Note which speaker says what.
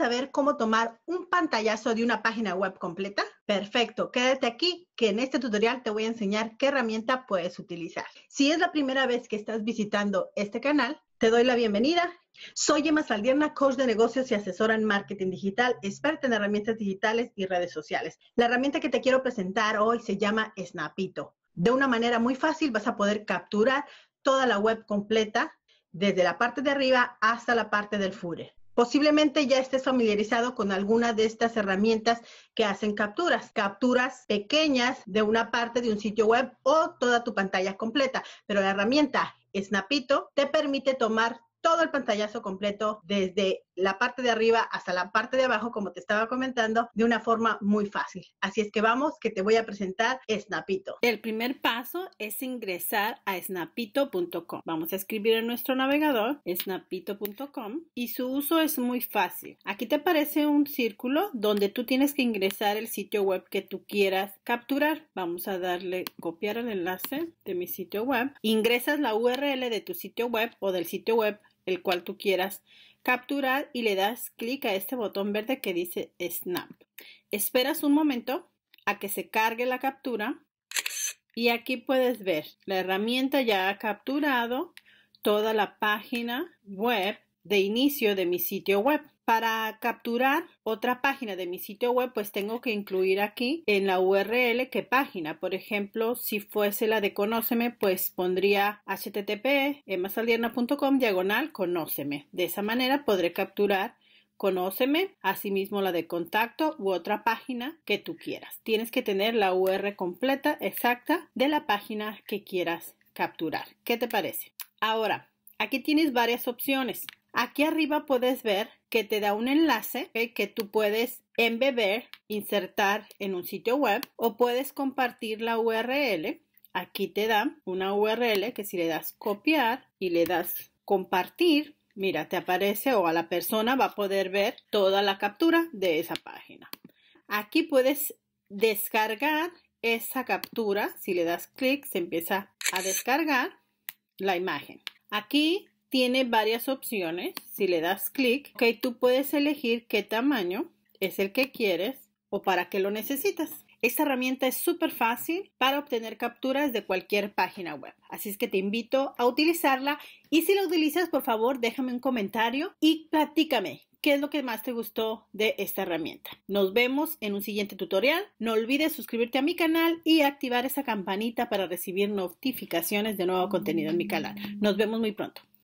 Speaker 1: saber cómo tomar un pantallazo de una página web completa? Perfecto, quédate aquí que en este tutorial te voy a enseñar qué herramienta puedes utilizar. Si es la primera vez que estás visitando este canal, te doy la bienvenida. Soy Emma Saldierna, coach de negocios y asesora en marketing digital, experta en herramientas digitales y redes sociales. La herramienta que te quiero presentar hoy se llama Snapito. De una manera muy fácil vas a poder capturar toda la web completa desde la parte de arriba hasta la parte del fure Posiblemente ya estés familiarizado con alguna de estas herramientas que hacen capturas, capturas pequeñas de una parte de un sitio web o toda tu pantalla completa, pero la herramienta Snapito te permite tomar todo el pantallazo completo desde la parte de arriba hasta la parte de abajo, como te estaba comentando, de una forma muy fácil. Así es que vamos, que te voy a presentar Snapito. El primer paso es ingresar a snapito.com. Vamos a escribir en nuestro navegador snapito.com y su uso es muy fácil. Aquí te aparece un círculo donde tú tienes que ingresar el sitio web que tú quieras capturar. Vamos a darle copiar el enlace de mi sitio web. Ingresas la URL de tu sitio web o del sitio web el cual tú quieras capturar y le das clic a este botón verde que dice Snap. Esperas un momento a que se cargue la captura y aquí puedes ver, la herramienta ya ha capturado toda la página web de inicio de mi sitio web. Para capturar otra página de mi sitio web, pues tengo que incluir aquí en la URL qué página. Por ejemplo, si fuese la de Conóceme, pues pondría http emasaldierna.com diagonal Conóceme. De esa manera podré capturar Conóceme, asimismo la de contacto u otra página que tú quieras. Tienes que tener la URL completa exacta de la página que quieras capturar. ¿Qué te parece? Ahora, aquí tienes varias opciones. Aquí arriba puedes ver que te da un enlace que tú puedes embeber, insertar en un sitio web o puedes compartir la URL. Aquí te da una URL que si le das copiar y le das compartir, mira, te aparece o a la persona va a poder ver toda la captura de esa página. Aquí puedes descargar esa captura. Si le das clic, se empieza a descargar la imagen. Aquí tiene varias opciones. Si le das clic, que tú puedes elegir qué tamaño es el que quieres o para qué lo necesitas. Esta herramienta es súper fácil para obtener capturas de cualquier página web. Así es que te invito a utilizarla y si la utilizas, por favor, déjame un comentario y platícame qué es lo que más te gustó de esta herramienta. Nos vemos en un siguiente tutorial. No olvides suscribirte a mi canal y activar esa campanita para recibir notificaciones de nuevo contenido en mi canal. Nos vemos muy pronto.